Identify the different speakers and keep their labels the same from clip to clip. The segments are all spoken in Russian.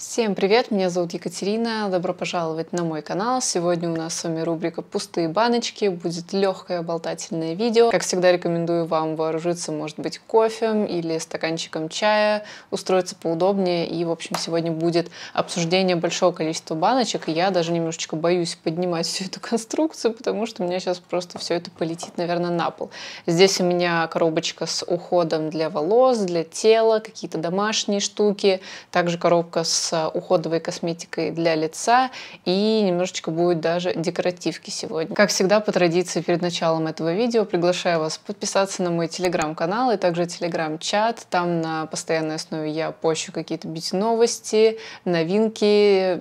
Speaker 1: Всем привет, меня зовут Екатерина, добро пожаловать на мой канал. Сегодня у нас с вами рубрика «Пустые баночки», будет легкое болтательное видео. Как всегда рекомендую вам вооружиться, может быть, кофе или стаканчиком чая, устроиться поудобнее. И, в общем, сегодня будет обсуждение большого количества баночек, и я даже немножечко боюсь поднимать всю эту конструкцию, потому что у меня сейчас просто все это полетит, наверное, на пол. Здесь у меня коробочка с уходом для волос, для тела, какие-то домашние штуки, также коробка с уходовой косметикой для лица и немножечко будет даже декоративки сегодня. Как всегда, по традиции, перед началом этого видео приглашаю вас подписаться на мой телеграм-канал и также телеграм-чат. Там на постоянной основе я пощу какие-то бить-новости, новинки,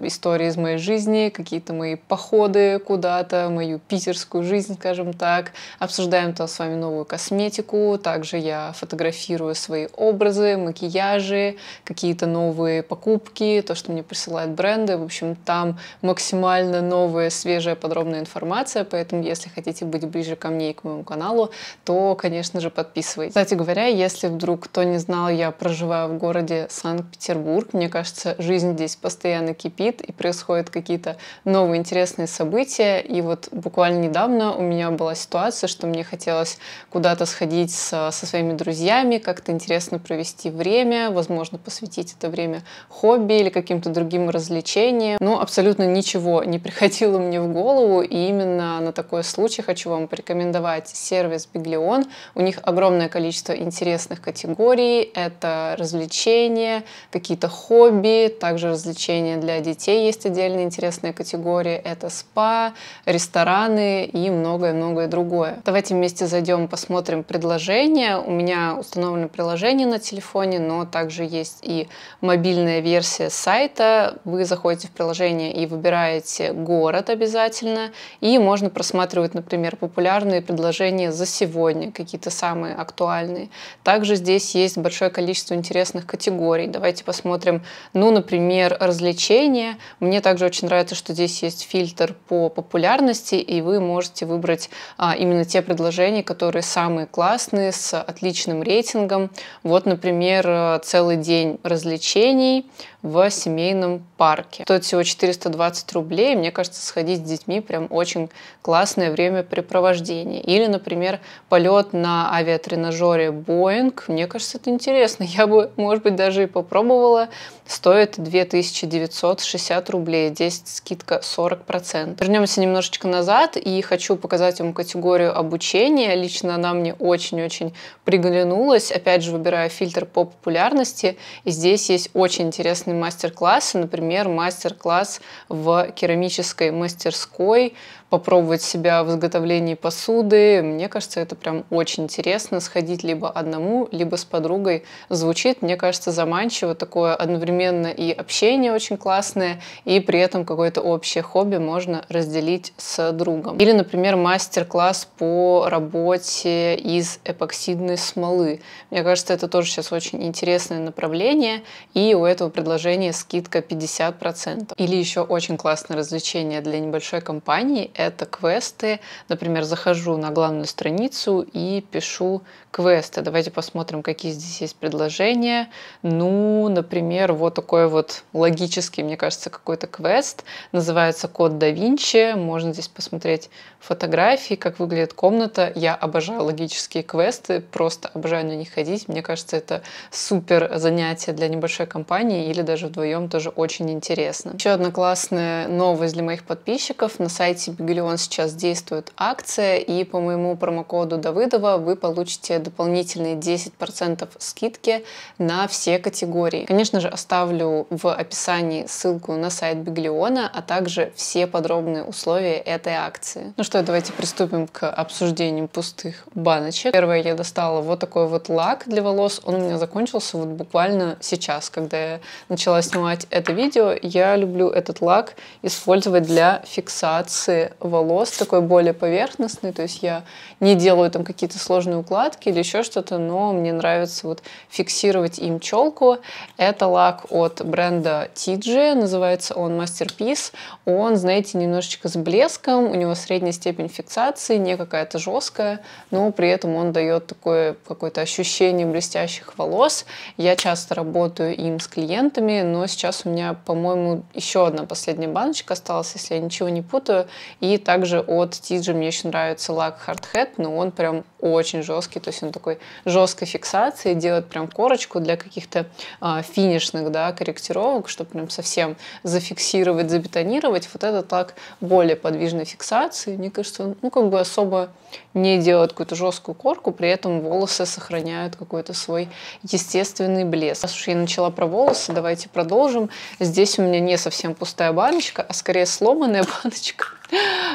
Speaker 1: истории из моей жизни, какие-то мои походы куда-то, мою питерскую жизнь, скажем так. Обсуждаем там с вами новую косметику, также я фотографирую свои образы, макияжи, какие-то новые покупки, то, что мне присылают бренды. В общем, там максимально новая, свежая, подробная информация, поэтому если хотите быть ближе ко мне и к моему каналу, то, конечно же, подписывайтесь. Кстати говоря, если вдруг кто не знал, я проживаю в городе Санкт-Петербург. Мне кажется, жизнь здесь постоянно кипит и происходят какие-то новые интересные события. И вот буквально недавно у меня была ситуация, что мне хотелось куда-то сходить со, со своими друзьями, как-то интересно провести время, возможно, посвятить это время хобби или или каким-то другим развлечением. Но ну, абсолютно ничего не приходило мне в голову, и именно на такой случай хочу вам порекомендовать сервис Биглион. У них огромное количество интересных категорий. Это развлечения, какие-то хобби, также развлечения для детей есть отдельные интересные категории. Это спа, рестораны и многое-многое другое. Давайте вместе зайдем, посмотрим предложение. У меня установлено приложение на телефоне, но также есть и мобильная версия сайта. Вы заходите в приложение и выбираете город обязательно. И можно просматривать, например, популярные предложения за сегодня, какие-то самые актуальные. Также здесь есть большое количество интересных категорий. Давайте посмотрим, ну, например, развлечения. Мне также очень нравится, что здесь есть фильтр по популярности, и вы можете выбрать а, именно те предложения, которые самые классные, с отличным рейтингом. Вот, например, э, целый день развлечений в в семейном парке. Стоит всего 420 рублей. Мне кажется, сходить с детьми прям очень классное времяпрепровождение. Или, например, полет на авиатренажере Boeing. Мне кажется, это интересно. Я бы, может быть, даже и попробовала. Стоит 2960 рублей. Здесь скидка 40%. Вернемся немножечко назад и хочу показать вам категорию обучения. Лично она мне очень-очень приглянулась. Опять же, выбираю фильтр по популярности. И здесь есть очень интересный момент мастер-классы, например, мастер-класс в керамической мастерской попробовать себя в изготовлении посуды. Мне кажется, это прям очень интересно. Сходить либо одному, либо с подругой звучит, мне кажется, заманчиво. Такое одновременно и общение очень классное, и при этом какое-то общее хобби можно разделить с другом. Или, например, мастер-класс по работе из эпоксидной смолы. Мне кажется, это тоже сейчас очень интересное направление, и у этого предложения скидка 50%. Или еще очень классное развлечение для небольшой компании это квесты. Например, захожу на главную страницу и пишу квесты. Давайте посмотрим, какие здесь есть предложения. Ну, например, вот такой вот логический, мне кажется, какой-то квест. Называется «Код да Винчи». Можно здесь посмотреть фотографии, как выглядит комната. Я обожаю логические квесты, просто обожаю на них ходить. Мне кажется, это супер занятие для небольшой компании или даже вдвоем тоже очень интересно. Еще одна классная новость для моих подписчиков. На сайте Павильон сейчас действует акция, и по моему промокоду Давыдова вы получите дополнительные 10% скидки на все категории. Конечно же, оставлю в описании ссылку на сайт Биглиона, а также все подробные условия этой акции. Ну что, давайте приступим к обсуждению пустых баночек. Первое, я достала вот такой вот лак для волос. Он у меня закончился вот буквально сейчас, когда я начала снимать это видео. Я люблю этот лак использовать для фиксации волос такой более поверхностный, то есть я не делаю там какие-то сложные укладки или еще что-то, но мне нравится вот фиксировать им челку. Это лак от бренда TG, называется он Masterpiece. Он, знаете, немножечко с блеском, у него средняя степень фиксации, не какая-то жесткая, но при этом он дает такое какое-то ощущение блестящих волос. Я часто работаю им с клиентами, но сейчас у меня, по-моему, еще одна последняя баночка осталась, если я ничего не путаю, и и также от Тиджи мне очень нравится лак Hard Head, но он прям очень жесткий, то есть он такой жесткой фиксации, делает прям корочку для каких-то а, финишных да, корректировок, чтобы прям совсем зафиксировать, забетонировать. Вот этот лак более подвижной фиксации, мне кажется, он ну, как бы особо не делает какую-то жесткую корку, при этом волосы сохраняют какой-то свой естественный блеск. Раз уж я начала про волосы, давайте продолжим. Здесь у меня не совсем пустая баночка, а скорее сломанная баночка.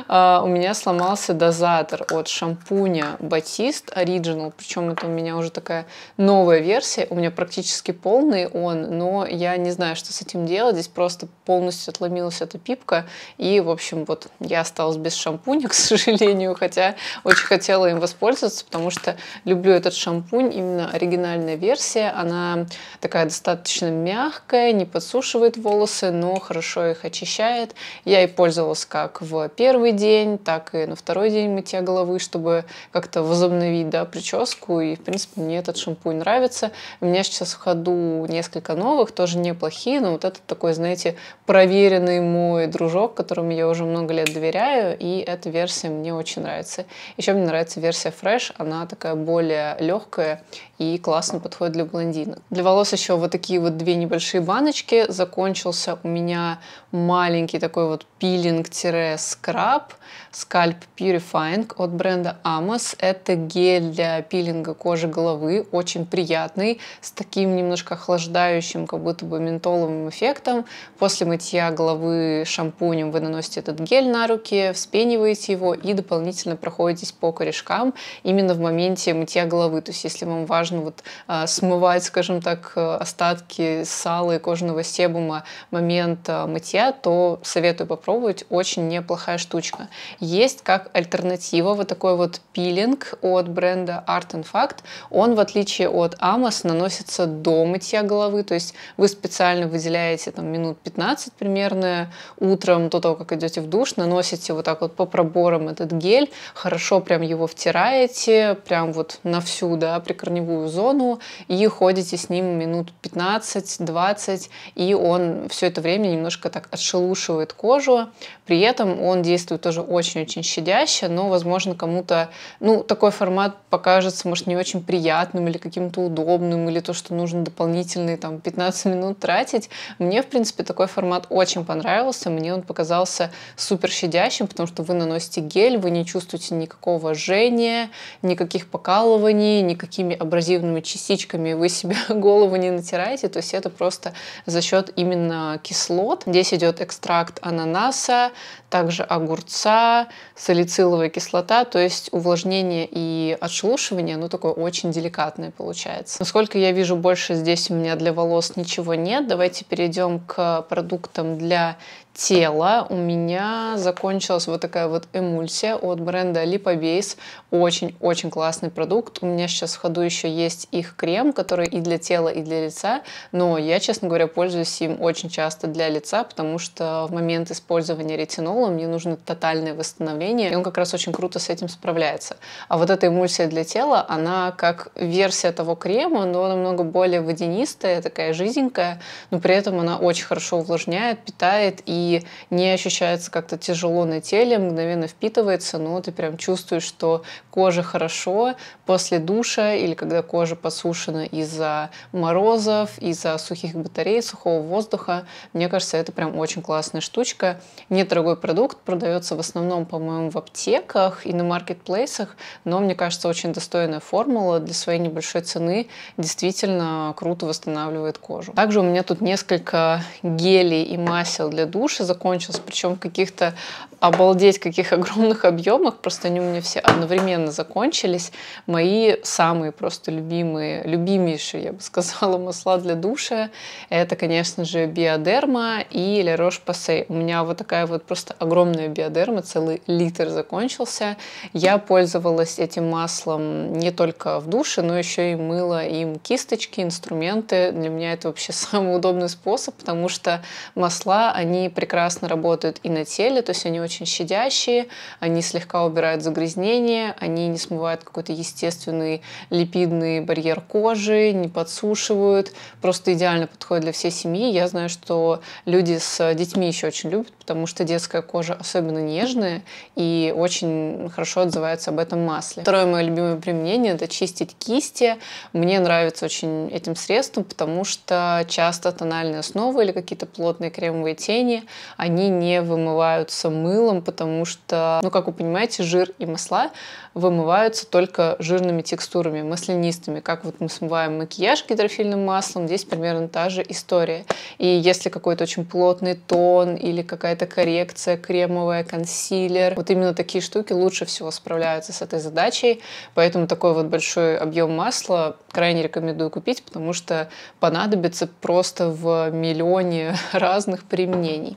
Speaker 1: А, у меня сломался дозатор от шампуня Батист Original, причем это у меня уже такая новая версия, у меня практически полный он, но я не знаю, что с этим делать, здесь просто полностью отломилась эта пипка, и, в общем, вот я осталась без шампуня, к сожалению, хотя очень хотела им воспользоваться, потому что люблю этот шампунь, именно оригинальная версия, она такая достаточно мягкая, не подсушивает волосы, но хорошо их очищает, я и пользовалась как в первый день, так и на второй день мытья головы, чтобы как-то возобновить да, прическу. И, в принципе, мне этот шампунь нравится. У меня сейчас в ходу несколько новых, тоже неплохие, но вот этот такой, знаете, проверенный мой дружок, которому я уже много лет доверяю, и эта версия мне очень нравится. Еще мне нравится версия Fresh, она такая более легкая и классно подходит для блондинок. Для волос еще вот такие вот две небольшие баночки. Закончился у меня маленький такой вот пилинг-с скраб Scalp Purifying от бренда Amos. Это гель для пилинга кожи головы, очень приятный, с таким немножко охлаждающим, как будто бы ментоловым эффектом. После мытья головы шампунем вы наносите этот гель на руки, вспениваете его и дополнительно проходитесь по корешкам именно в моменте мытья головы. То есть если вам важно вот, а, смывать, скажем так, остатки сала и кожного себума момент а, мытья, то советую попробовать, очень неплохая штучка есть как альтернатива. Вот такой вот пилинг от бренда Art and Fact. Он, в отличие от Amos, наносится до мытья головы. То есть вы специально выделяете там, минут 15 примерно утром, до того, как идете в душ, наносите вот так вот по проборам этот гель, хорошо прям его втираете, прям вот на всю, да, прикорневую зону, и ходите с ним минут 15-20, и он все это время немножко так отшелушивает кожу. При этом он действует тоже очень очень-очень щадяще, но, возможно, кому-то, ну, такой формат покажется, может, не очень приятным или каким-то удобным, или то, что нужно дополнительные, там, 15 минут тратить. Мне, в принципе, такой формат очень понравился, мне он показался супер щадящим, потому что вы наносите гель, вы не чувствуете никакого жжения, никаких покалываний, никакими абразивными частичками вы себе голову не натираете, то есть это просто за счет именно кислот. Здесь идет экстракт ананаса, также огурца, вода, салициловая кислота, то есть увлажнение и отшелушивание, ну, такое очень деликатное получается. Насколько я вижу, больше здесь у меня для волос ничего нет. Давайте перейдем к продуктам для тела у меня закончилась вот такая вот эмульсия от бренда Lipobase. Очень-очень классный продукт. У меня сейчас в ходу еще есть их крем, который и для тела, и для лица. Но я, честно говоря, пользуюсь им очень часто для лица, потому что в момент использования ретинола мне нужно тотальное восстановление, и он как раз очень круто с этим справляется. А вот эта эмульсия для тела, она как версия того крема, но она намного более водянистая, такая жизненькая, но при этом она очень хорошо увлажняет, питает и не ощущается как-то тяжело на теле, мгновенно впитывается, но ты прям чувствуешь, что кожа хорошо после душа или когда кожа подсушена из-за морозов, из-за сухих батарей, сухого воздуха. Мне кажется, это прям очень классная штучка. Недорогой продукт, продается в основном, по-моему, в аптеках и на маркетплейсах, но мне кажется, очень достойная формула для своей небольшой цены действительно круто восстанавливает кожу. Также у меня тут несколько гелей и масел для душа, суши закончилось, причем в каких-то, обалдеть, каких огромных объемах, просто они у меня все одновременно закончились. Мои самые просто любимые, любимейшие, я бы сказала, масла для душа, это, конечно же, биодерма и La roche У меня вот такая вот просто огромная биодерма, целый литр закончился. Я пользовалась этим маслом не только в душе, но еще и мыла им кисточки, инструменты. Для меня это вообще самый удобный способ, потому что масла, они при прекрасно работают и на теле, то есть они очень щадящие, они слегка убирают загрязнения, они не смывают какой-то естественный липидный барьер кожи, не подсушивают, просто идеально подходят для всей семьи. Я знаю, что люди с детьми еще очень любят, потому что детская кожа особенно нежная и очень хорошо отзывается об этом масле. Второе мое любимое применение – это чистить кисти. Мне нравится очень этим средством, потому что часто тональные основы или какие-то плотные кремовые тени, они не вымываются мылом, потому что, ну, как вы понимаете, жир и масла вымываются только жирными текстурами, маслянистыми. Как вот мы смываем макияж гидрофильным маслом, здесь примерно та же история. И если какой-то очень плотный тон или какая-то коррекция кремовая, консилер, вот именно такие штуки лучше всего справляются с этой задачей. Поэтому такой вот большой объем масла крайне рекомендую купить, потому что понадобится просто в миллионе разных применений.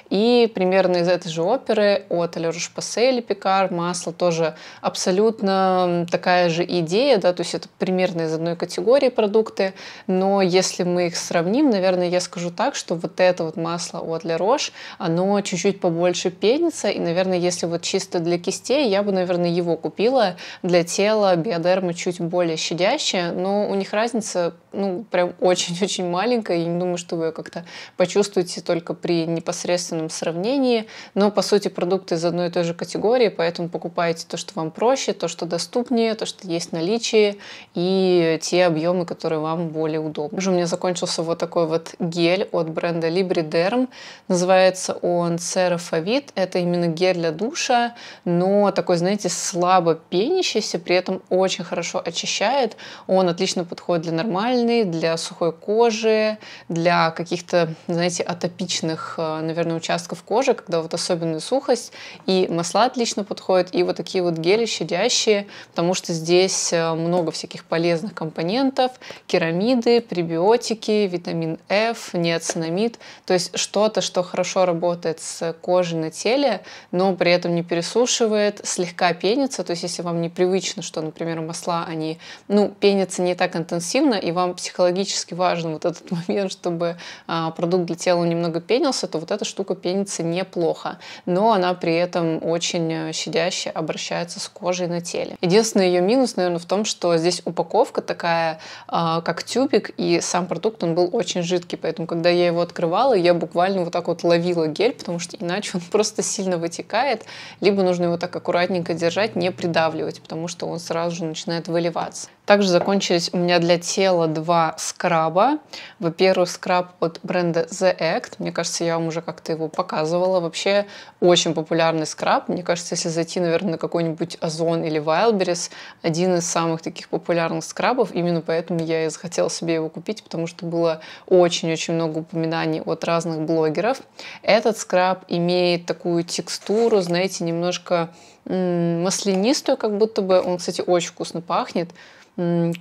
Speaker 1: И примерно из этой же оперы от Алёрж Пассе или Пикар «Масло» тоже абсолютно такая же идея, да, то есть это примерно из одной категории продукты, но если мы их сравним, наверное, я скажу так, что вот это вот масло от Лерош, оно чуть-чуть побольше пенится, и, наверное, если вот чисто для кистей, я бы, наверное, его купила. Для тела биодерма чуть более щадящая, но у них разница, ну, прям очень-очень маленькая, и не думаю, что вы как-то почувствуете только при непосредственном косвенном сравнении, но по сути продукты из одной и той же категории, поэтому покупайте то, что вам проще, то, что доступнее, то, что есть в наличии и те объемы, которые вам более удобны. Уже у меня закончился вот такой вот гель от бренда Libriderm. Называется он Cerafavit. Это именно гель для душа, но такой, знаете, слабо пенящийся, при этом очень хорошо очищает. Он отлично подходит для нормальной, для сухой кожи, для каких-то, знаете, атопичных, э, наверное, участков участков кожи, когда вот особенная сухость, и масла отлично подходят, и вот такие вот гели щадящие, потому что здесь э, много всяких полезных компонентов, керамиды, пребиотики, витамин F, неоцинамид, то есть что-то, что хорошо работает с кожей на теле, но при этом не пересушивает, слегка пенится, то есть если вам непривычно, что, например, масла, они, ну, пенятся не так интенсивно, и вам психологически важен вот этот момент, чтобы а, продукт для тела немного пенился, то вот эта штука пенится неплохо, но она при этом очень э, щадяще обращается с кожей на теле. Единственный ее минус, наверное, в том, что здесь упаковка такая, а, как тюбик, и сам продукт, он был очень жидкий, поэтому, когда я его открывала, я буквально вот так вот ловила гель, потому что иначе он просто сильно вытекает, либо нужно его так аккуратненько держать, не придавливать, потому что он сразу же начинает выливаться. Также закончились у меня для тела два скраба. Во-первых, скраб от бренда The Act. Мне кажется, я вам уже как-то его показывала. Вообще очень популярный скраб. Мне кажется, если зайти, наверное, на какой-нибудь Озон или Wildberries, один из самых таких популярных скрабов. Именно поэтому я и захотела себе его купить, потому что было очень-очень много упоминаний от разных блогеров. Этот скраб имеет такую текстуру, знаете, немножко маслянистую, как будто бы. Он, кстати, очень вкусно пахнет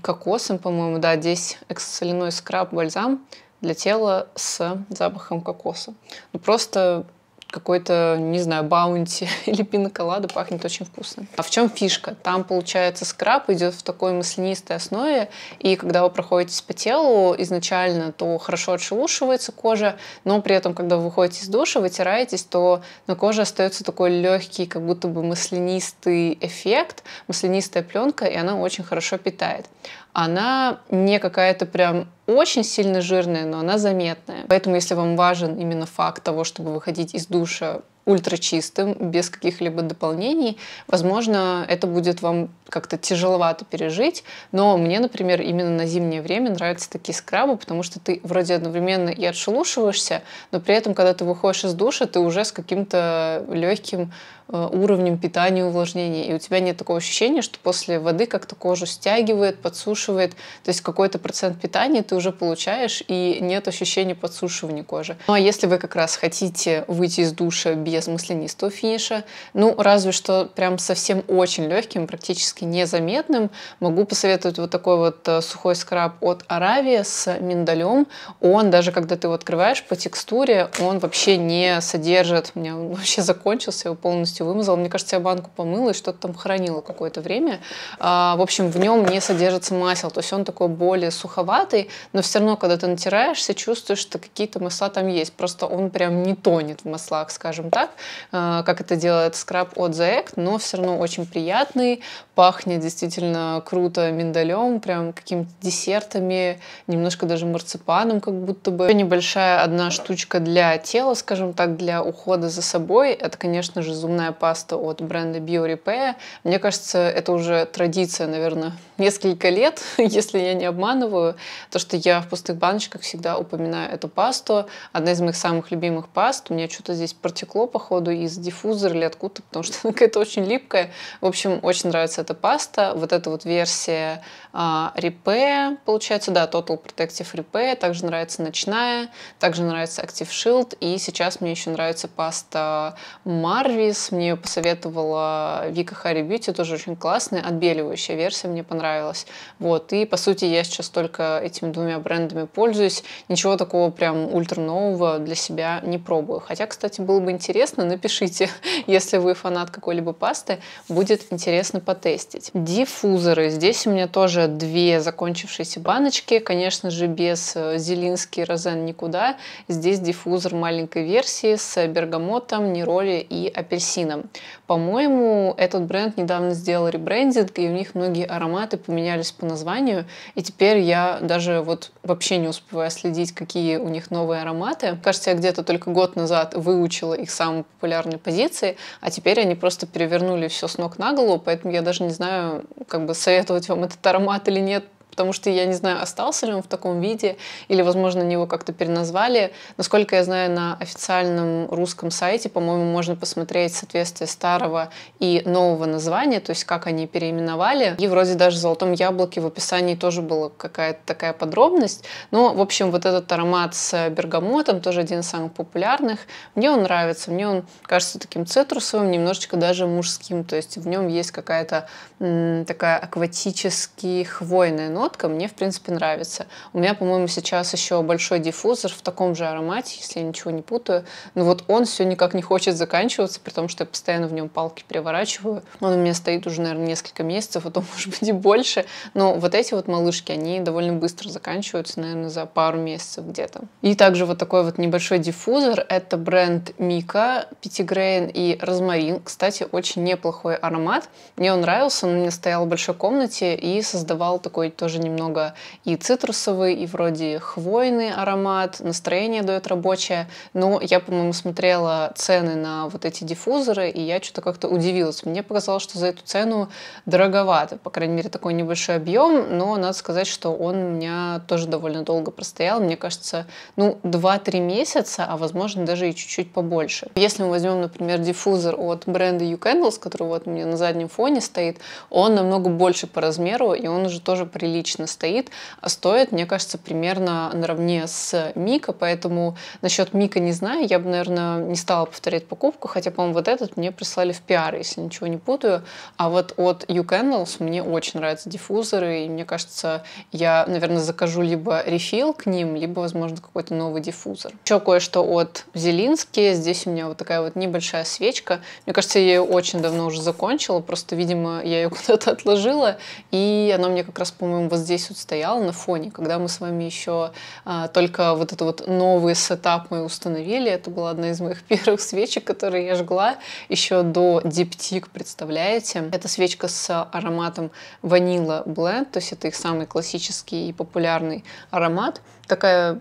Speaker 1: кокосом, по-моему, да, здесь соляной скраб-бальзам для тела с запахом кокоса. Ну, просто какой-то, не знаю, баунти или пиноколада пахнет очень вкусно. А в чем фишка? Там, получается, скраб идет в такой маслянистой основе, и когда вы проходитесь по телу изначально, то хорошо отшелушивается кожа, но при этом, когда вы выходите из душа, вытираетесь, то на коже остается такой легкий, как будто бы маслянистый эффект, маслянистая пленка, и она очень хорошо питает она не какая-то прям очень сильно жирная, но она заметная. Поэтому, если вам важен именно факт того, чтобы выходить из душа ультрачистым, без каких-либо дополнений, возможно, это будет вам как-то тяжеловато пережить. Но мне, например, именно на зимнее время нравятся такие скрабы, потому что ты вроде одновременно и отшелушиваешься, но при этом, когда ты выходишь из душа, ты уже с каким-то легким Э, уровнем питания, и увлажнения. И у тебя нет такого ощущения, что после воды как-то кожу стягивает, подсушивает. То есть какой-то процент питания ты уже получаешь, и нет ощущения подсушивания кожи. Ну а если вы как раз хотите выйти из душа без маслянистого финиша, ну разве что прям совсем очень легким, практически незаметным, могу посоветовать вот такой вот э, сухой скраб от Аравия с миндалем. Он даже когда ты его открываешь по текстуре, он вообще не содержит, у меня вообще закончился, его полностью полностью вымазала. Мне кажется, я банку помыла и что-то там хранила какое-то время. А, в общем, в нем не содержится масел. То есть он такой более суховатый, но все равно, когда ты натираешься, чувствуешь, что какие-то масла там есть. Просто он прям не тонет в маслах, скажем так, а, как это делает скраб от The Act, но все равно очень приятный, пахнет действительно круто миндалем, прям какими-то десертами, немножко даже марципаном как будто бы. Небольшая одна штучка для тела, скажем так, для ухода за собой. Это, конечно же, зубная паста от бренда BioRepair. Мне кажется, это уже традиция, наверное, несколько лет, если я не обманываю, то, что я в пустых баночках всегда упоминаю эту пасту. Одна из моих самых любимых паст. У меня что-то здесь протекло, походу, из диффузора или откуда-то, потому что она какая-то очень липкая. В общем, очень нравится эта эта паста, вот эта вот версия а, репе, получается, да, Total Protective Репе, также нравится ночная, также нравится Active Shield, и сейчас мне еще нравится паста Marvis, мне ее посоветовала Вика Harry Beauty, тоже очень классная, отбеливающая версия мне понравилась. Вот, и по сути я сейчас только этими двумя брендами пользуюсь, ничего такого прям ультра нового для себя не пробую. Хотя, кстати, было бы интересно, напишите, если вы фанат какой-либо пасты, будет интересно потестить. Диффузоры, здесь у меня тоже тоже две закончившиеся баночки. Конечно же, без э, Зелинский Розен никуда. Здесь диффузор маленькой версии с бергамотом, нероли и апельсином. По-моему, этот бренд недавно сделал ребрендинг, и у них многие ароматы поменялись по названию. И теперь я даже вот вообще не успеваю следить, какие у них новые ароматы. Кажется, я где-то только год назад выучила их самые популярные позиции, а теперь они просто перевернули все с ног на голову, поэтому я даже не знаю, как бы советовать вам этот аромат формат или нет, потому что я не знаю, остался ли он в таком виде, или, возможно, они его как-то переназвали. Насколько я знаю, на официальном русском сайте, по-моему, можно посмотреть соответствие старого и нового названия, то есть как они переименовали. И вроде даже в «Золотом яблоке» в описании тоже была какая-то такая подробность. Но, в общем, вот этот аромат с бергамотом, тоже один из самых популярных, мне он нравится, мне он кажется таким цитрусовым, немножечко даже мужским, то есть в нем есть какая-то такая акватически хвойная нотка мне, в принципе, нравится. У меня, по-моему, сейчас еще большой диффузор в таком же аромате, если я ничего не путаю. Но вот он все никак не хочет заканчиваться, при том, что я постоянно в нем палки переворачиваю. Он у меня стоит уже, наверное, несколько месяцев, а то, может быть, и больше. Но вот эти вот малышки, они довольно быстро заканчиваются, наверное, за пару месяцев где-то. И также вот такой вот небольшой диффузор. Это бренд Мика, Пятигрейн и Розмарин. Кстати, очень неплохой аромат. Мне он нравился, он у меня стоял в большой комнате и создавал такой тоже тоже немного и цитрусовый, и вроде хвойный аромат, настроение дает рабочее. Но я, по-моему, смотрела цены на вот эти диффузоры, и я что-то как-то удивилась. Мне показалось, что за эту цену дороговато, по крайней мере, такой небольшой объем, но надо сказать, что он у меня тоже довольно долго простоял, мне кажется, ну, 2-3 месяца, а возможно даже и чуть-чуть побольше. Если мы возьмем, например, диффузор от бренда You Candles, который вот у меня на заднем фоне стоит, он намного больше по размеру, и он уже тоже прилип лично стоит, а стоит, мне кажется, примерно наравне с Мика, поэтому насчет Мика не знаю, я бы, наверное, не стала повторять покупку, хотя, по-моему, вот этот мне прислали в пиар, если ничего не путаю, а вот от You Candles мне очень нравятся диффузоры, и мне кажется, я, наверное, закажу либо рефил к ним, либо, возможно, какой-то новый диффузор. Еще кое-что от Зелински, здесь у меня вот такая вот небольшая свечка, мне кажется, я ее очень давно уже закончила, просто, видимо, я ее куда-то отложила, и она мне как раз, по-моему, вот здесь вот стоял на фоне, когда мы с вами еще а, только вот этот вот новый сетап мы установили. Это была одна из моих первых свечек, которые я жгла еще до диптик, представляете? Это свечка с ароматом ванила бленд, то есть это их самый классический и популярный аромат. Такая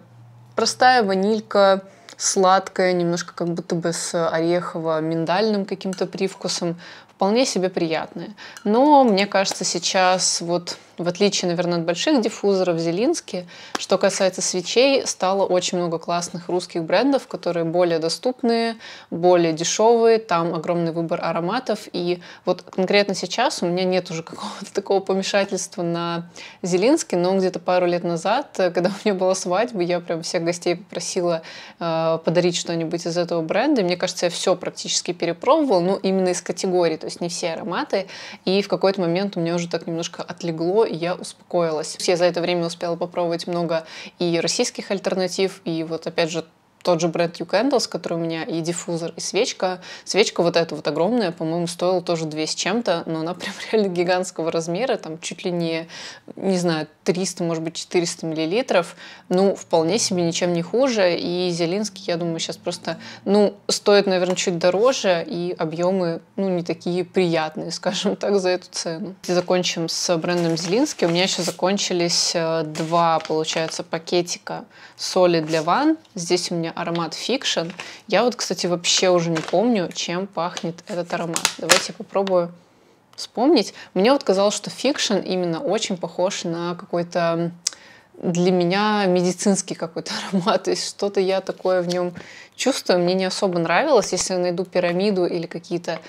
Speaker 1: простая ванилька, сладкая, немножко как будто бы с орехово-миндальным каким-то привкусом, вполне себе приятная. Но мне кажется, сейчас вот в отличие, наверное, от больших диффузоров Зелински, что касается свечей, стало очень много классных русских брендов, которые более доступные, более дешевые, там огромный выбор ароматов. И вот конкретно сейчас у меня нет уже какого-то такого помешательства на Зелинске, но где-то пару лет назад, э, когда у меня была свадьба, я прям всех гостей попросила э, подарить что-нибудь из этого бренда. И мне кажется, я все практически перепробовала, но ну, именно из категории, то есть не все ароматы. И в какой-то момент у меня уже так немножко отлегло, я успокоилась. Я за это время успела попробовать много и российских альтернатив, и вот опять же тот же бренд You Candles, который у меня и диффузор, и свечка. Свечка вот эта вот огромная, по-моему, стоила тоже 2 с чем-то, но она прям реально гигантского размера, там чуть ли не, не знаю, 300, может быть, 400 миллилитров. Ну, вполне себе ничем не хуже. И Зелинский, я думаю, сейчас просто, ну, стоит, наверное, чуть дороже, и объемы, ну, не такие приятные, скажем так, за эту цену. И закончим с брендом Зелинский. У меня еще закончились э, два, получается, пакетика соли для ванн. Здесь у меня вами аромат Фикшн. Я вот, кстати, вообще уже не помню, чем пахнет этот аромат. Давайте попробую вспомнить. Мне вот казалось, что Фикшн именно очень похож на какой-то для меня медицинский какой-то аромат. То есть что-то я такое в нем чувствую. Мне не особо нравилось. Если я найду пирамиду или какие-то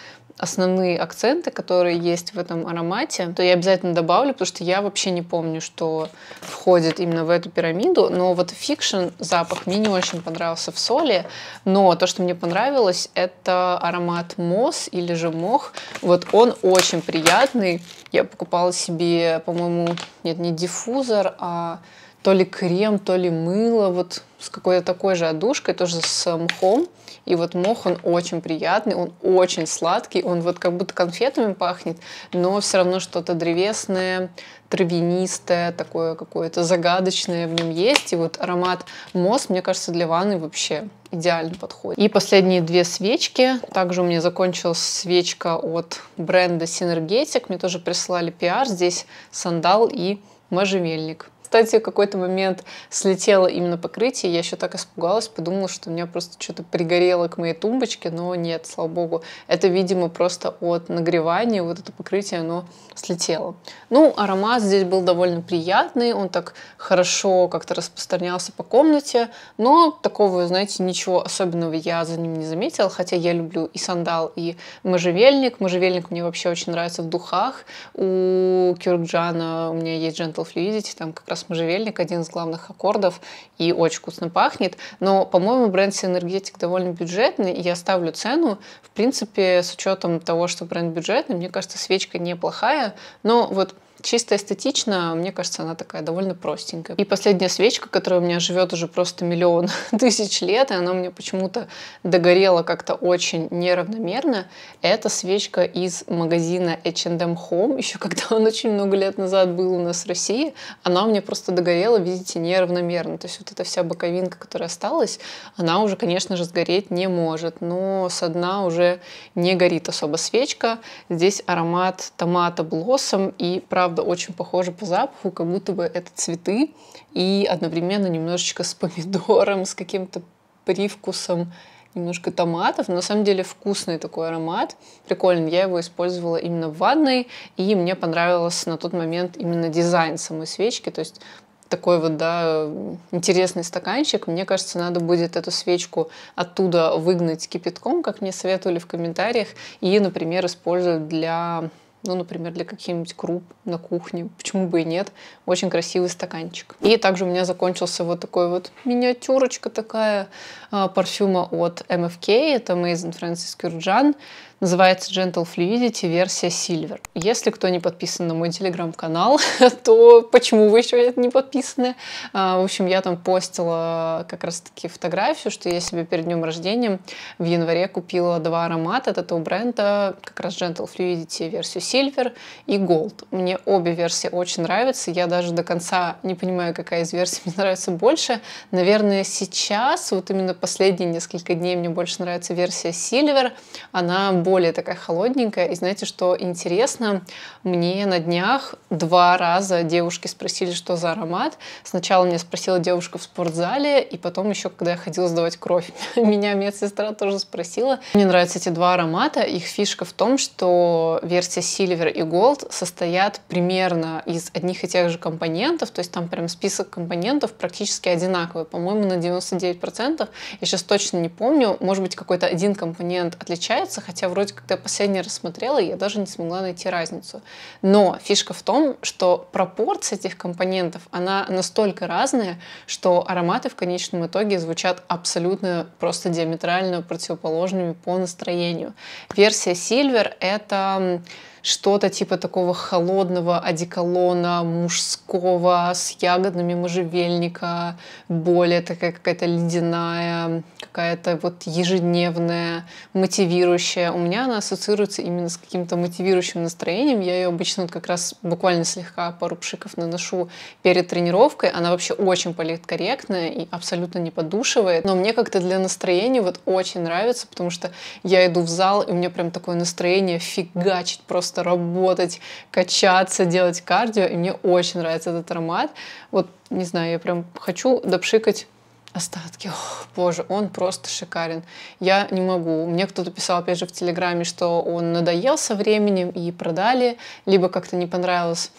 Speaker 1: основные акценты, которые есть в этом аромате, то я обязательно добавлю, потому что я вообще не помню, что входит именно в эту пирамиду. Но вот фикшн запах мне не очень понравился в соли, но то, что мне понравилось, это аромат мос или же мох. Вот он очень приятный. Я покупала себе, по-моему, нет, не диффузор, а то ли крем, то ли мыло, вот с какой-то такой же одушкой, тоже с мхом. И вот мох, он очень приятный, он очень сладкий, он вот как будто конфетами пахнет, но все равно что-то древесное, травянистое, такое какое-то загадочное в нем есть. И вот аромат мос, мне кажется, для ванны вообще идеально подходит. И последние две свечки. Также у меня закончилась свечка от бренда Synergetic. Мне тоже прислали пиар. Здесь сандал и можжевельник. Кстати, в какой-то момент слетело именно покрытие, я еще так испугалась, подумала, что у меня просто что-то пригорело к моей тумбочке, но нет, слава богу. Это, видимо, просто от нагревания вот это покрытие, оно слетело. Ну, аромат здесь был довольно приятный, он так хорошо как-то распространялся по комнате, но такого, знаете, ничего особенного я за ним не заметила, хотя я люблю и сандал, и можжевельник. Можжевельник мне вообще очень нравится в духах. У Кюркджана у меня есть Gentle Fluidity, там как раз раз можжевельник, один из главных аккордов, и очень вкусно пахнет. Но, по-моему, бренд Синергетик довольно бюджетный, и я ставлю цену, в принципе, с учетом того, что бренд бюджетный, мне кажется, свечка неплохая. Но вот чисто эстетично, мне кажется, она такая довольно простенькая. И последняя свечка, которая у меня живет уже просто миллион тысяч лет, и она у меня почему-то догорела как-то очень неравномерно, это свечка из магазина H&M Home, еще когда он очень много лет назад был у нас в России, она у меня просто догорела, видите, неравномерно. То есть вот эта вся боковинка, которая осталась, она уже, конечно же, сгореть не может, но со дна уже не горит особо свечка. Здесь аромат томата блоссом и, правда, правда очень похоже по запаху, как будто бы это цветы и одновременно немножечко с помидором, с каким-то привкусом немножко томатов. Но на самом деле вкусный такой аромат. Прикольно. Я его использовала именно в ванной, и мне понравился на тот момент именно дизайн самой свечки. То есть такой вот, да, интересный стаканчик. Мне кажется, надо будет эту свечку оттуда выгнать кипятком, как мне советовали в комментариях, и, например, использовать для ну, например, для каких-нибудь круп на кухне, почему бы и нет, очень красивый стаканчик. И также у меня закончился вот такой вот миниатюрочка такая а, парфюма от MFK, это Amazing Francis Кюрджан, Называется Gentle Fluidity версия Silver. Если кто не подписан на мой телеграм-канал, то почему вы еще не подписаны? А, в общем, я там постила как раз-таки фотографию, что я себе перед днем рождения в январе купила два аромата от этого бренда, как раз Gentle Fluidity версию Silver и Gold. Мне обе версии очень нравятся. Я даже до конца не понимаю, какая из версий мне нравится больше. Наверное, сейчас, вот именно последние несколько дней мне больше нравится версия Silver. Она более такая холодненькая. И знаете, что интересно? Мне на днях два раза девушки спросили, что за аромат. Сначала меня спросила девушка в спортзале, и потом еще, когда я ходила сдавать кровь, меня медсестра тоже спросила. Мне нравятся эти два аромата. Их фишка в том, что версия Silver и Gold состоят примерно из одних и тех же компонентов, то есть там прям список компонентов практически одинаковый, по-моему, на 99%. Я сейчас точно не помню, может быть, какой-то один компонент отличается, хотя вроде вроде когда я последний раз смотрела, я даже не смогла найти разницу. Но фишка в том, что пропорция этих компонентов, она настолько разная, что ароматы в конечном итоге звучат абсолютно просто диаметрально противоположными по настроению. Версия Silver — это что-то типа такого холодного одеколона, мужского, с ягодами можжевельника, более такая какая-то ледяная, какая-то вот ежедневная, мотивирующая. У меня она ассоциируется именно с каким-то мотивирующим настроением. Я ее обычно вот как раз буквально слегка пару пшиков наношу перед тренировкой. Она вообще очень политкорректная и абсолютно не подушивает. Но мне как-то для настроения вот очень нравится, потому что я иду в зал, и у меня прям такое настроение фигачить просто просто работать, качаться, делать кардио, и мне очень нравится этот аромат. Вот, не знаю, я прям хочу допшикать остатки. Ох, боже, он просто шикарен. Я не могу. Мне кто-то писал, опять же, в Телеграме, что он надоел со временем и продали, либо как-то не понравилось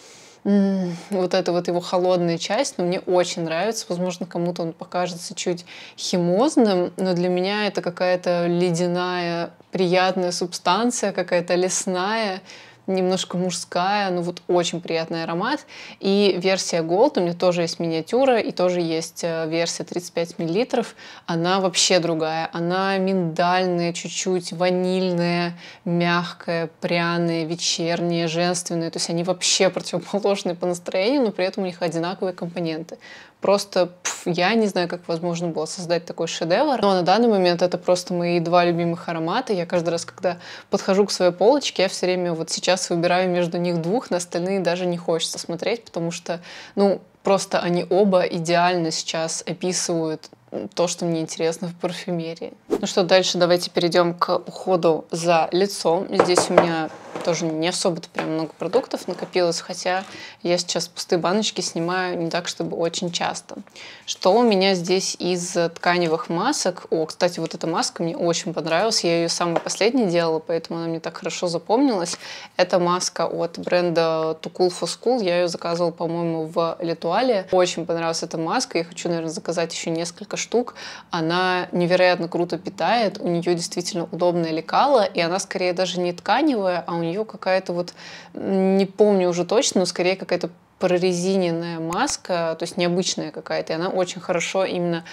Speaker 1: вот эту вот его холодную часть, но ну, мне очень нравится. Возможно, кому-то он покажется чуть химозным, но для меня это какая-то ледяная, приятная субстанция, какая-то лесная, немножко мужская, ну вот очень приятный аромат. И версия Gold, у меня тоже есть миниатюра, и тоже есть э, версия 35 мл. Она вообще другая. Она миндальная чуть-чуть, ванильная, мягкая, пряная, вечерняя, женственная. То есть они вообще противоположные по настроению, но при этом у них одинаковые компоненты просто пф, я не знаю, как возможно было создать такой шедевр. Но на данный момент это просто мои два любимых аромата. Я каждый раз, когда подхожу к своей полочке, я все время вот сейчас выбираю между них двух, на остальные даже не хочется смотреть, потому что, ну, просто они оба идеально сейчас описывают то, что мне интересно в парфюмерии. Ну что, дальше давайте перейдем к уходу за лицом. Здесь у меня тоже не особо-то прям много продуктов накопилось, хотя я сейчас пустые баночки снимаю не так, чтобы очень часто. Что у меня здесь из тканевых масок? О, кстати, вот эта маска мне очень понравилась, я ее самой последней делала, поэтому она мне так хорошо запомнилась. Это маска от бренда Too Cool for School, я ее заказывала, по-моему, в Литуале. Очень понравилась эта маска, я хочу, наверное, заказать еще несколько штук, она невероятно круто питает, у нее действительно удобное лекала, и она скорее даже не тканевая, а у нее какая-то вот, не помню уже точно, но скорее какая-то прорезиненная маска, то есть необычная какая-то, и она очень хорошо именно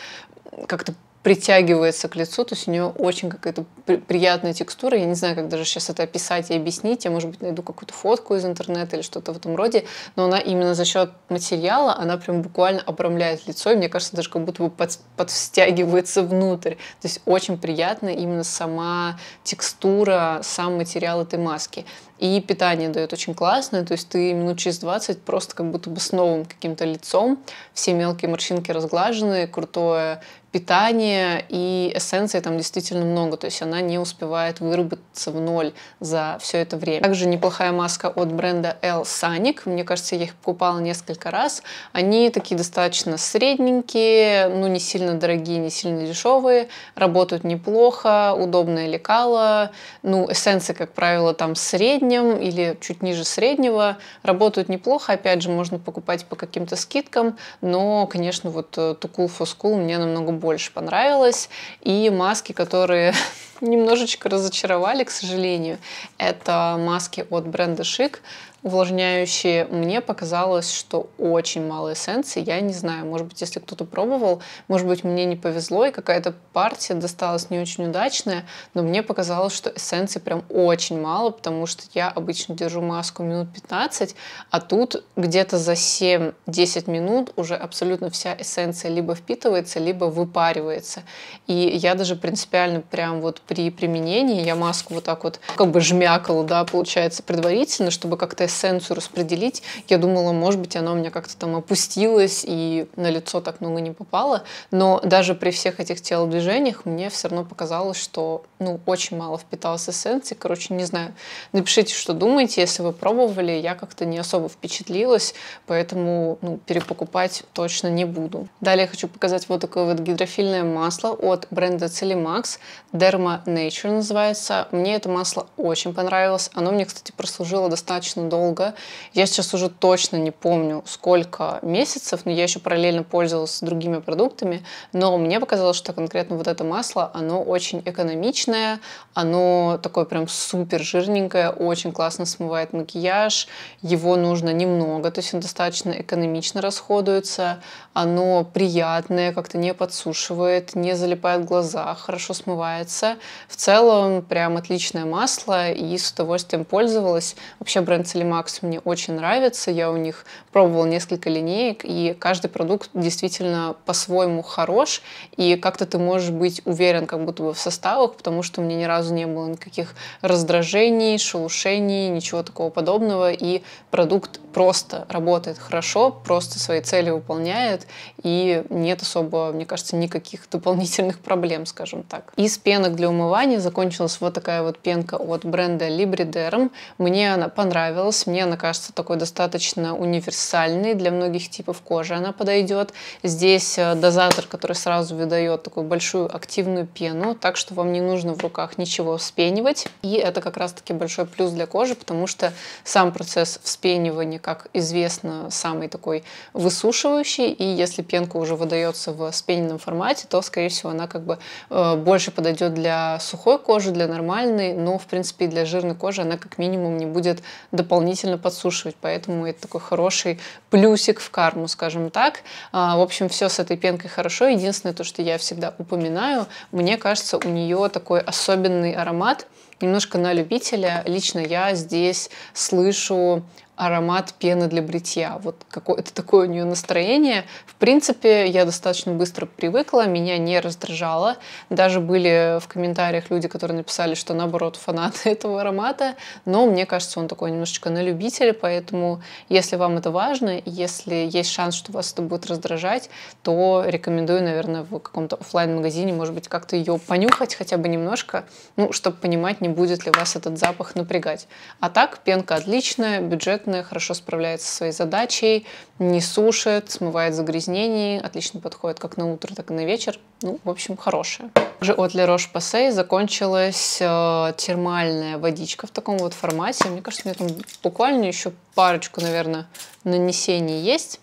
Speaker 1: как-то притягивается к лицу, то есть у нее очень какая-то приятная текстура. Я не знаю, как даже сейчас это описать и объяснить. Я, может быть, найду какую-то фотку из интернета или что-то в этом роде. Но она именно за счет материала, она прям буквально обрамляет лицо. И мне кажется, даже как будто бы под, подстягивается внутрь. То есть очень приятно именно сама текстура, сам материал этой маски. И питание дает очень классное, то есть ты минут через 20 просто как будто бы с новым каким-то лицом, все мелкие морщинки разглажены, крутое питание и эссенции там действительно много, то есть она не успевает выработаться в ноль за все это время. Также неплохая маска от бренда L Sonic, мне кажется, я их покупала несколько раз. Они такие достаточно средненькие, ну не сильно дорогие, не сильно дешевые, работают неплохо, удобное лекало, ну эссенции, как правило, там средние, среднем или чуть ниже среднего. Работают неплохо, опять же, можно покупать по каким-то скидкам, но, конечно, вот э, Too Cool for School мне намного больше понравилось. И маски, которые немножечко разочаровали, к сожалению, это маски от бренда Шик увлажняющие, мне показалось, что очень мало эссенции. Я не знаю, может быть, если кто-то пробовал, может быть, мне не повезло, и какая-то партия досталась не очень удачная, но мне показалось, что эссенции прям очень мало, потому что я обычно держу маску минут 15, а тут где-то за 7-10 минут уже абсолютно вся эссенция либо впитывается, либо выпаривается. И я даже принципиально прям вот при применении, я маску вот так вот как бы жмякала, да, получается, предварительно, чтобы как-то эссенцию распределить. Я думала, может быть, она у меня как-то там опустилась и на лицо так много не попала. Но даже при всех этих телодвижениях мне все равно показалось, что ну, очень мало впиталось эссенции. Короче, не знаю. Напишите, что думаете. Если вы пробовали, я как-то не особо впечатлилась, поэтому ну, перепокупать точно не буду. Далее хочу показать вот такое вот гидрофильное масло от бренда Celimax. Derma Nature называется. Мне это масло очень понравилось. Оно мне, кстати, прослужило достаточно долго долго. Я сейчас уже точно не помню, сколько месяцев, но я еще параллельно пользовалась другими продуктами. Но мне показалось, что конкретно вот это масло, оно очень экономичное, оно такое прям супер жирненькое, очень классно смывает макияж, его нужно немного, то есть он достаточно экономично расходуется, оно приятное, как-то не подсушивает, не залипает глаза, хорошо смывается. В целом прям отличное масло и с удовольствием пользовалась. Вообще бренд Celim Макс мне очень нравится. Я у них пробовала несколько линеек, и каждый продукт действительно по-своему хорош, и как-то ты можешь быть уверен как будто бы в составах, потому что у меня ни разу не было никаких раздражений, шелушений, ничего такого подобного, и продукт просто работает хорошо, просто свои цели выполняет, и нет особо, мне кажется, никаких дополнительных проблем, скажем так. Из пенок для умывания закончилась вот такая вот пенка от бренда Libriderm. Мне она понравилась, мне она кажется такой достаточно универсальной, для многих типов кожи она подойдет. Здесь э, дозатор, который сразу выдает такую большую активную пену, так что вам не нужно в руках ничего вспенивать, и это как раз-таки большой плюс для кожи, потому что сам процесс вспенивания как известно, самый такой высушивающий, и если пенка уже выдается в спененном формате, то, скорее всего, она как бы э, больше подойдет для сухой кожи, для нормальной, но, в принципе, для жирной кожи она как минимум не будет дополнительно подсушивать, поэтому это такой хороший плюсик в карму, скажем так. А, в общем, все с этой пенкой хорошо. Единственное, то, что я всегда упоминаю, мне кажется, у нее такой особенный аромат, немножко на любителя. Лично я здесь слышу аромат пены для бритья. Вот какое-то такое у нее настроение. В принципе, я достаточно быстро привыкла, меня не раздражало. Даже были в комментариях люди, которые написали, что наоборот фанаты этого аромата. Но мне кажется, он такой немножечко на любителя, поэтому если вам это важно, если есть шанс, что вас это будет раздражать, то рекомендую, наверное, в каком-то офлайн магазине может быть, как-то ее понюхать хотя бы немножко, ну, чтобы понимать, не будет ли вас этот запах напрягать. А так, пенка отличная, бюджет конкретная, хорошо справляется со своей задачей, не сушит, смывает загрязнений, отлично подходит как на утро, так и на вечер. Ну, в общем, хорошая. Также от Le Roche Posay закончилась э, термальная водичка в таком вот формате. Мне кажется, у меня там буквально еще парочку, наверное, нанесений есть.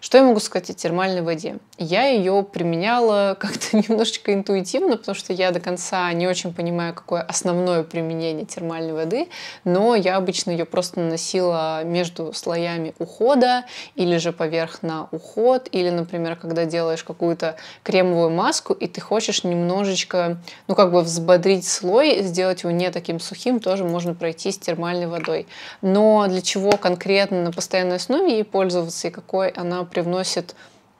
Speaker 1: Что я могу сказать о термальной воде? Я ее применяла как-то немножечко интуитивно, потому что я до конца не очень понимаю, какое основное применение термальной воды, но я обычно ее просто наносила между слоями ухода или же поверх на уход, или, например, когда делаешь какую-то кремовую маску, и ты хочешь немножечко, ну, как бы взбодрить слой, сделать его не таким сухим, тоже можно пройтись термальной водой. Но для чего конкретно на постоянной основе ей пользоваться и какой она привносит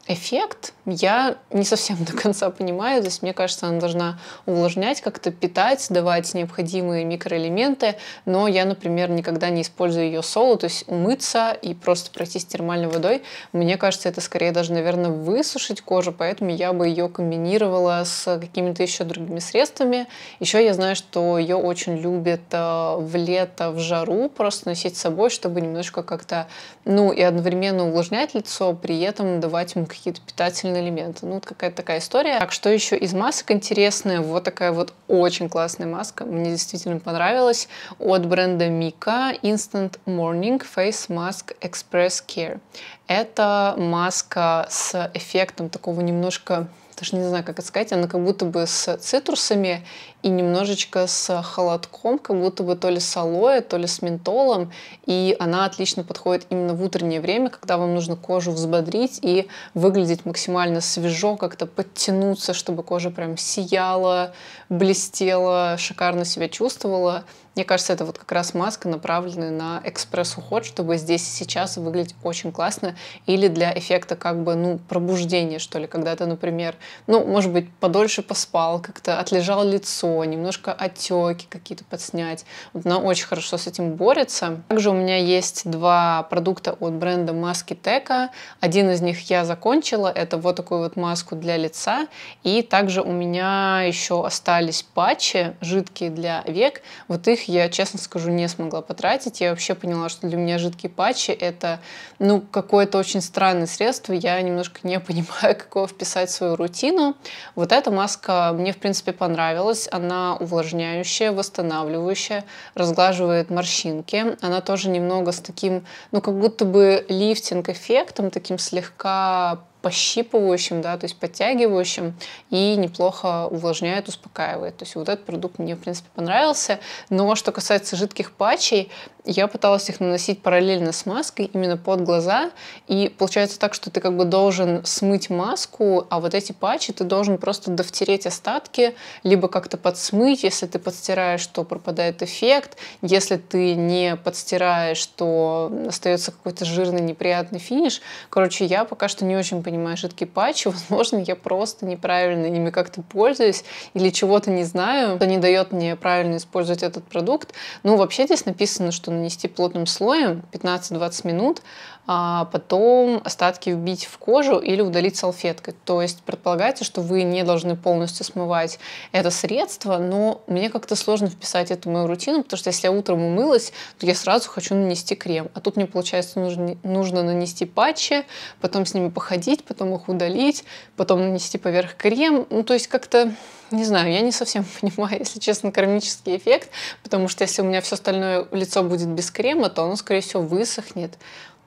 Speaker 1: эффект я не совсем до конца понимаю. То есть мне кажется, она должна увлажнять, как-то питать, давать необходимые микроэлементы. Но я, например, никогда не использую ее соло, то есть умыться и просто пройтись термальной водой. Мне кажется, это скорее даже, наверное, высушить кожу, поэтому я бы ее комбинировала с какими-то еще другими средствами. Еще я знаю, что ее очень любят э, в лето, в жару просто носить с собой, чтобы немножко как-то, ну и одновременно увлажнять лицо, при этом давать макияж какие-то питательные элементы. Ну, вот какая-то такая история. Так, что еще из масок интересная? Вот такая вот очень классная маска. Мне действительно понравилась. От бренда Mika Instant Morning Face Mask Express Care. Это маска с эффектом такого немножко даже не знаю, как это сказать, она как будто бы с цитрусами и немножечко с холодком, как будто бы то ли с алоэ, то ли с ментолом. И она отлично подходит именно в утреннее время, когда вам нужно кожу взбодрить и выглядеть максимально свежо, как-то подтянуться, чтобы кожа прям сияла, блестела, шикарно себя чувствовала. Мне кажется, это вот как раз маска, направленная на экспресс-уход, чтобы здесь и сейчас выглядеть очень классно, или для эффекта как бы, ну, пробуждения, что ли, когда ты, например, ну, может быть, подольше поспал, как-то отлежал лицо, немножко отеки какие-то подснять. Вот она очень хорошо с этим борется. Также у меня есть два продукта от бренда Маски Тека. Один из них я закончила, это вот такую вот маску для лица, и также у меня еще остались патчи жидкие для век, вот их я, честно скажу, не смогла потратить. Я вообще поняла, что для меня жидкие патчи — это, ну, какое-то очень странное средство. Я немножко не понимаю, как его вписать в свою рутину. Вот эта маска мне, в принципе, понравилась. Она увлажняющая, восстанавливающая, разглаживает морщинки. Она тоже немного с таким, ну, как будто бы лифтинг-эффектом, таким слегка пощипывающим, да, то есть подтягивающим и неплохо увлажняет, успокаивает. То есть вот этот продукт мне, в принципе, понравился. Но что касается жидких патчей, я пыталась их наносить параллельно с маской именно под глаза. И получается так, что ты как бы должен смыть маску, а вот эти патчи ты должен просто довтереть остатки, либо как-то подсмыть. Если ты подстираешь, то пропадает эффект. Если ты не подстираешь, то остается какой-то жирный неприятный финиш. Короче, я пока что не очень понимаю жидкие патчи. Возможно, я просто неправильно ими как-то пользуюсь или чего-то не знаю, что не дает мне правильно использовать этот продукт. Ну, вообще здесь написано, что нанести плотным слоем 15-20 минут, а потом остатки вбить в кожу или удалить салфеткой. То есть предполагается, что вы не должны полностью смывать это средство, но мне как-то сложно вписать это в мою рутину, потому что если я утром умылась, то я сразу хочу нанести крем. А тут мне, получается, нужно, нужно нанести патчи, потом с ними походить, потом их удалить, потом нанести поверх крем. Ну, то есть как-то не знаю, я не совсем понимаю, если честно, кармический эффект, потому что если у меня все остальное лицо будет без крема, то оно, скорее всего, высохнет.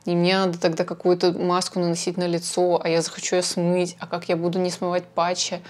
Speaker 1: И мне надо тогда какую-то маску наносить на лицо, а я захочу ее смыть, а как я буду не смывать патчи?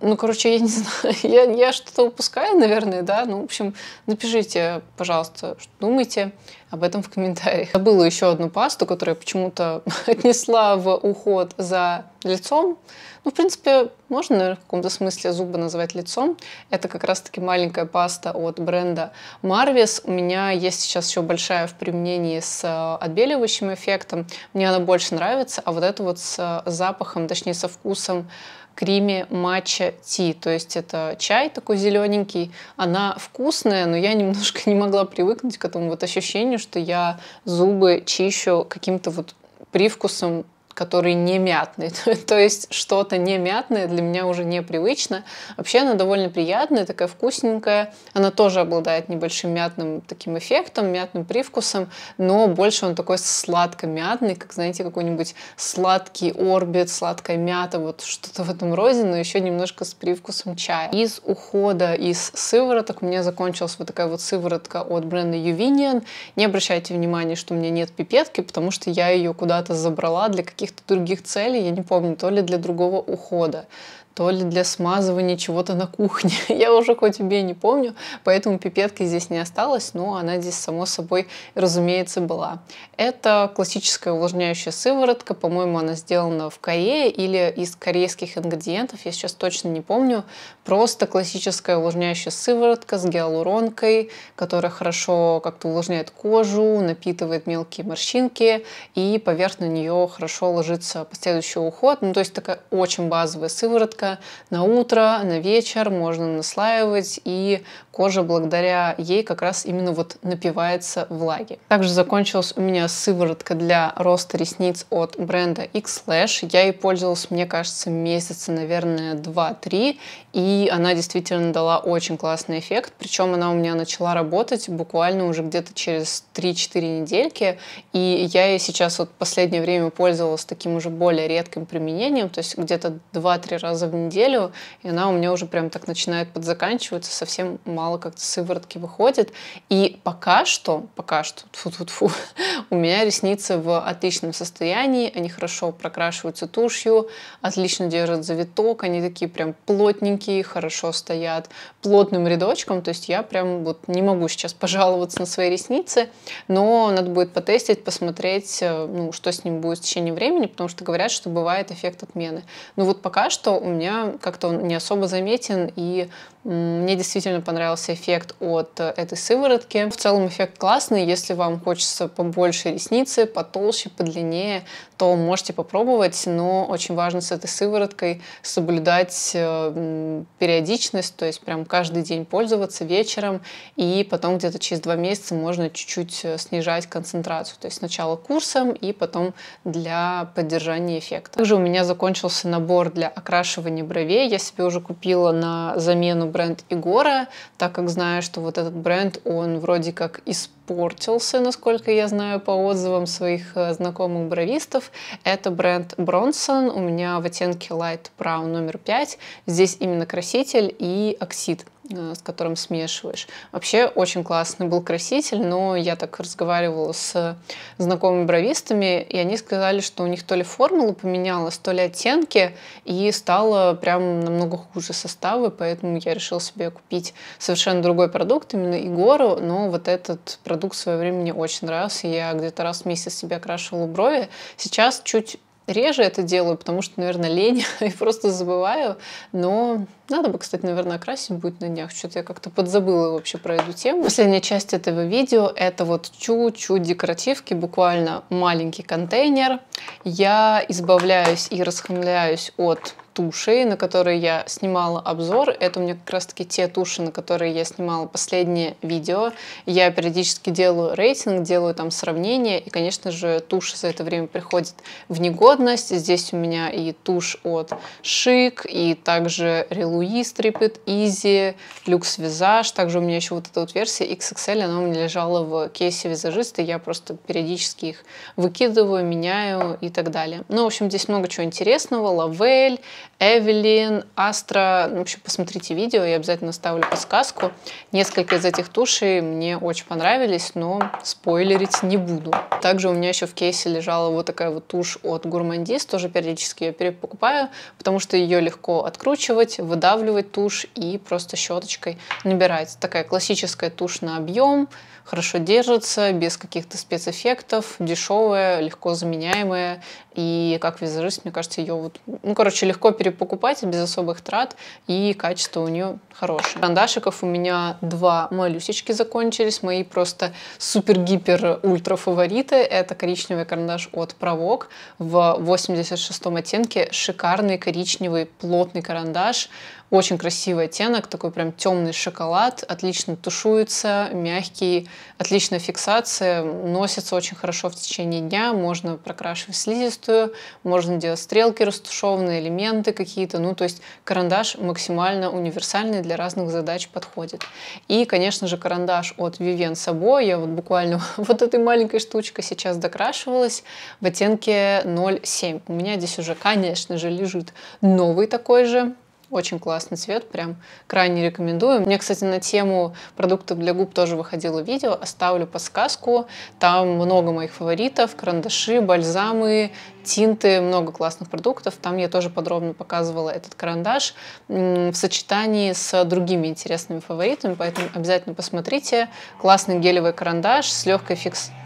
Speaker 1: Ну, короче, я не знаю, я, я что-то упускаю, наверное, да. Ну, в общем, напишите, пожалуйста, что думаете об этом в комментариях. Забыла еще одну пасту, которую я почему-то отнесла в уход за лицом. Ну, в принципе, можно, наверное, в каком-то смысле зубы называть лицом. Это как раз-таки маленькая паста от бренда Marvis. У меня есть сейчас еще большая в применении с э, отбеливающим эффектом. Мне она больше нравится, а вот эта вот с э, запахом, точнее, со вкусом криме матча ти. То есть это чай такой зелененький. Она вкусная, но я немножко не могла привыкнуть к этому вот ощущению, что я зубы чищу каким-то вот привкусом который не мятный. То есть что-то не мятное для меня уже непривычно. Вообще она довольно приятная, такая вкусненькая. Она тоже обладает небольшим мятным таким эффектом, мятным привкусом, но больше он такой сладко-мятный, как, знаете, какой-нибудь сладкий орбит, сладкая мята, вот что-то в этом роде, но еще немножко с привкусом чая. Из ухода из сывороток у меня закончилась вот такая вот сыворотка от бренда Juvinian. Не обращайте внимания, что у меня нет пипетки, потому что я ее куда-то забрала для каких каких-то других целей, я не помню, то ли для другого ухода, то ли для смазывания чего-то на кухне. Я уже хоть убей не помню, поэтому пипетки здесь не осталось, но она здесь, само собой, разумеется, была. Это классическая увлажняющая сыворотка, по-моему, она сделана в Корее или из корейских ингредиентов, я сейчас точно не помню, просто классическая увлажняющая сыворотка с гиалуронкой, которая хорошо как-то увлажняет кожу, напитывает мелкие морщинки, и поверх на нее хорошо ложится последующий уход. Ну, то есть такая очень базовая сыворотка на утро, на вечер, можно наслаивать, и кожа благодаря ей как раз именно вот напивается влаги. Также закончилась у меня сыворотка для роста ресниц от бренда X-Lash. Я ей пользовалась, мне кажется, месяца, наверное, 2-3, и и она действительно дала очень классный эффект. Причем она у меня начала работать буквально уже где-то через 3-4 недельки. И я ей сейчас вот последнее время пользовалась таким уже более редким применением. То есть где-то 2-3 раза в неделю. И она у меня уже прям так начинает подзаканчиваться. Совсем мало как-то сыворотки выходит. И пока что, пока что, тьфу -тьфу -тьфу, у меня ресницы в отличном состоянии. Они хорошо прокрашиваются тушью, отлично держат завиток. Они такие прям плотненькие, хорошо стоят плотным рядочком, то есть я прям вот не могу сейчас пожаловаться на свои ресницы, но надо будет потестить, посмотреть, э, ну, что с ним будет в течение времени, потому что говорят, что бывает эффект отмены. Но вот пока что у меня как-то он не особо заметен, и мне действительно понравился эффект от э, этой сыворотки. В целом эффект классный. Если вам хочется побольше ресницы, потолще, подлиннее, то можете попробовать. Но очень важно с этой сывороткой соблюдать э, периодичность, то есть прям каждый день пользоваться вечером. И потом где-то через два месяца можно чуть-чуть э, снижать концентрацию. То есть сначала курсом и потом для поддержания эффекта. Также у меня закончился набор для окрашивания бровей. Я себе уже купила на замену бренд Игора, так как знаю, что вот этот бренд, он вроде как испортился, насколько я знаю по отзывам своих э, знакомых бровистов. Это бренд Bronson, у меня в оттенке Light Brown номер 5. Здесь именно краситель и оксид. Э, с которым смешиваешь. Вообще очень классный был краситель, но я так разговаривала с знакомыми бровистами, и они сказали, что у них то ли формула поменялась, то ли оттенки, и стало прям намного хуже составы, поэтому я решила себе купить совершенно другой продукт, именно Игору, но вот этот продукт в свое время мне очень нравился, я где-то раз в месяц себе окрашивала брови, сейчас чуть Реже это делаю, потому что, наверное, лень и просто забываю. Но надо бы, кстати, наверное, окрасить будет на днях. Что-то я как-то подзабыла вообще про эту тему. Последняя часть этого видео — это вот чуть-чуть декоративки, буквально маленький контейнер. Я избавляюсь и расхламляюсь от туши, на которые я снимала обзор. Это у меня как раз-таки те туши, на которые я снимала последнее видео. Я периодически делаю рейтинг, делаю там сравнение, и, конечно же, туши за это время приходят в негодность. Здесь у меня и тушь от Шик, и также Релуи Стрипет, Изи, Люкс Визаж. Также у меня еще вот эта вот версия XXL, она у меня лежала в кейсе визажиста, я просто периодически их выкидываю, меняю и так далее. Ну, в общем, здесь много чего интересного. Лавель, Эвелин, Астра. Ну, в общем, посмотрите видео, я обязательно ставлю подсказку. Несколько из этих тушей мне очень понравились, но спойлерить не буду. Также у меня еще в кейсе лежала вот такая вот тушь от Гурмандис, тоже периодически ее перепокупаю, потому что ее легко откручивать, выдавливать тушь и просто щеточкой набирать. Такая классическая тушь на объем, хорошо держится, без каких-то спецэффектов, дешевая, легко заменяемая. И как визажист, мне кажется, ее вот, ну, короче, легко перепокупать без особых трат, и качество у нее хорошее. Карандашиков у меня два малюсечки закончились, мои просто супер-гипер-ультра-фавориты. Это коричневый карандаш от Провок в 86 оттенке, шикарный коричневый плотный карандаш, очень красивый оттенок, такой прям темный шоколад, отлично тушуется, мягкий, отличная фиксация, носится очень хорошо в течение дня, можно прокрашивать слизистую, можно делать стрелки растушеванные, элементы какие-то, ну то есть карандаш максимально универсальный для разных задач подходит. И, конечно же, карандаш от Vivienne Sabo, я вот буквально вот этой маленькой штучкой сейчас докрашивалась в оттенке 0,7. У меня здесь уже, конечно же, лежит новый такой же, очень классный цвет, прям крайне рекомендую. Мне, кстати, на тему продуктов для губ тоже выходило видео, оставлю подсказку. Там много моих фаворитов, карандаши, бальзамы, тинты, много классных продуктов. Там я тоже подробно показывала этот карандаш в сочетании с другими интересными фаворитами, поэтому обязательно посмотрите. Классный гелевый карандаш с легкой фиксацией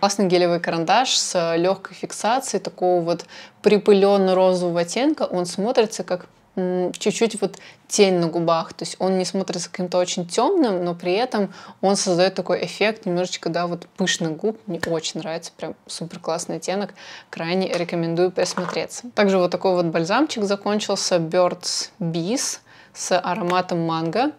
Speaker 1: Классный гелевый карандаш с э, легкой фиксацией такого вот припыленно-розового оттенка. Он смотрится как чуть-чуть вот тень на губах, то есть он не смотрится каким-то очень темным, но при этом он создает такой эффект немножечко, да, вот пышных губ, мне очень нравится, прям супер классный оттенок, крайне рекомендую присмотреться. Также вот такой вот бальзамчик закончился Birds Bees с ароматом манго,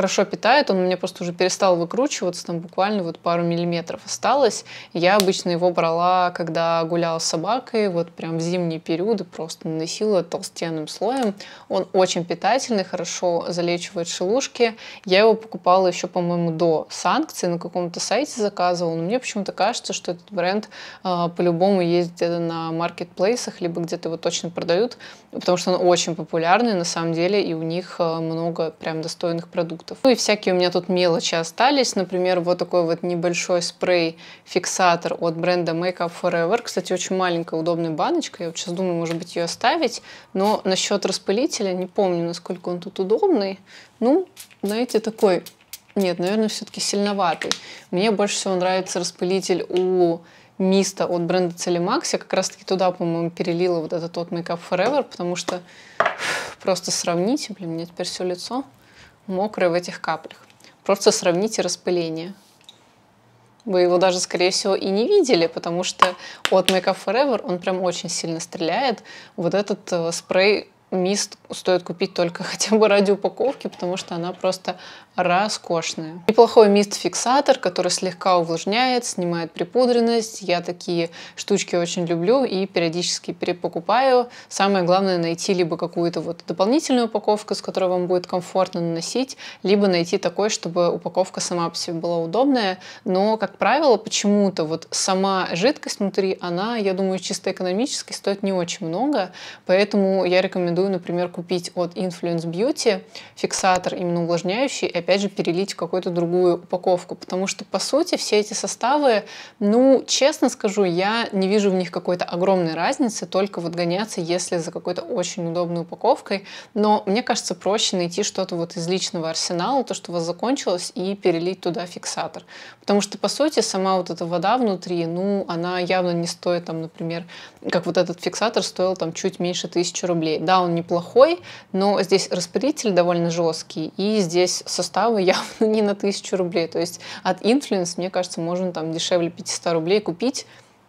Speaker 1: хорошо питает, он у меня просто уже перестал выкручиваться, там буквально вот пару миллиметров осталось. Я обычно его брала, когда гуляла с собакой, вот прям в зимние периоды просто наносила толстенным слоем. Он очень питательный, хорошо залечивает шелушки. Я его покупала еще, по-моему, до санкций, на каком-то сайте заказывала, но мне почему-то кажется, что этот бренд э, по-любому есть где-то на маркетплейсах, либо где-то его точно продают, потому что он очень популярный на самом деле, и у них а, много прям достойных продуктов продуктов. Ну и всякие у меня тут мелочи остались. Например, вот такой вот небольшой спрей-фиксатор от бренда Makeup Forever. Кстати, очень маленькая, удобная баночка. Я вот сейчас думаю, может быть, ее оставить. Но насчет распылителя, не помню, насколько он тут удобный. Ну, знаете, такой... Нет, наверное, все-таки сильноватый. Мне больше всего нравится распылитель у миста от бренда Целемакс. Я как раз-таки туда, по-моему, перелила вот этот от Makeup Forever, потому что просто сравните, блин, мне теперь все лицо мокрый в этих каплях. Просто сравните распыление. Вы его даже, скорее всего, и не видели, потому что от Make Up Forever он прям очень сильно стреляет. Вот этот э, спрей мист стоит купить только хотя бы ради упаковки, потому что она просто роскошная. Неплохой мист-фиксатор, который слегка увлажняет, снимает припудренность. Я такие штучки очень люблю и периодически перепокупаю. Самое главное найти либо какую-то вот дополнительную упаковку, с которой вам будет комфортно наносить, либо найти такой, чтобы упаковка сама по себе была удобная. Но, как правило, почему-то вот сама жидкость внутри, она, я думаю, чисто экономически стоит не очень много, поэтому я рекомендую рекомендую, например, купить от Influence Beauty фиксатор именно увлажняющий и опять же перелить в какую-то другую упаковку, потому что по сути все эти составы, ну, честно скажу, я не вижу в них какой-то огромной разницы, только вот гоняться, если за какой-то очень удобной упаковкой, но мне кажется проще найти что-то вот из личного арсенала, то, что у вас закончилось, и перелить туда фиксатор, потому что по сути сама вот эта вода внутри, ну, она явно не стоит там, например, как вот этот фиксатор стоил там чуть меньше тысячи рублей, да, он он неплохой, но здесь распределитель довольно жесткий, и здесь составы явно не на тысячу рублей. То есть от Influence, мне кажется, можно там дешевле 500 рублей купить,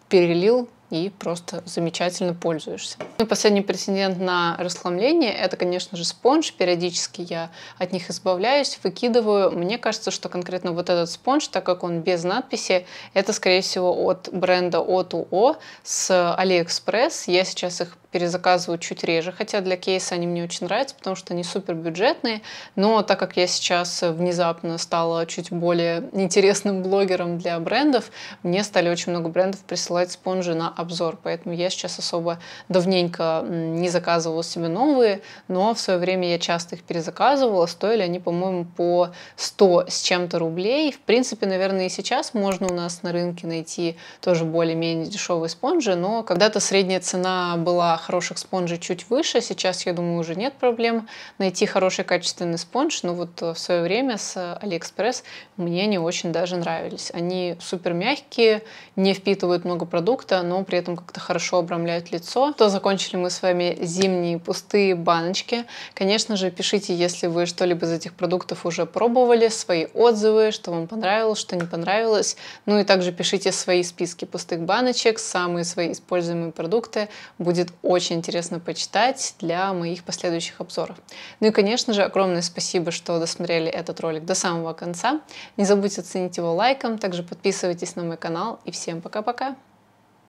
Speaker 1: перелил, и просто замечательно пользуешься. Ну последний претендент на расслабление это, конечно же, спонж. Периодически я от них избавляюсь, выкидываю. Мне кажется, что конкретно вот этот спонж, так как он без надписи, это, скорее всего, от бренда O2O с AliExpress. Я сейчас их перезаказываю чуть реже, хотя для кейса они мне очень нравятся, потому что они супер бюджетные, но так как я сейчас внезапно стала чуть более интересным блогером для брендов, мне стали очень много брендов присылать спонжи на обзор, поэтому я сейчас особо давненько не заказывала себе новые, но в свое время я часто их перезаказывала, стоили они, по-моему, по 100 с чем-то рублей. В принципе, наверное, и сейчас можно у нас на рынке найти тоже более-менее дешевые спонжи, но когда-то средняя цена была хороших спонжей чуть выше, сейчас, я думаю, уже нет проблем найти хороший качественный спонж, но вот э, в свое время с AliExpress мне не очень даже нравились. Они супер мягкие, не впитывают много продукта, но при этом как-то хорошо обрамляют лицо. То закончили мы с вами зимние пустые баночки. Конечно же, пишите, если вы что-либо из этих продуктов уже пробовали, свои отзывы, что вам понравилось, что не понравилось. Ну и также пишите свои списки пустых баночек, самые свои используемые продукты. Будет очень интересно почитать для моих последующих обзоров. Ну и, конечно же, огромное спасибо, что досмотрели этот ролик до самого конца. Не забудьте оценить его лайком, также подписывайтесь на мой канал и всем пока-пока!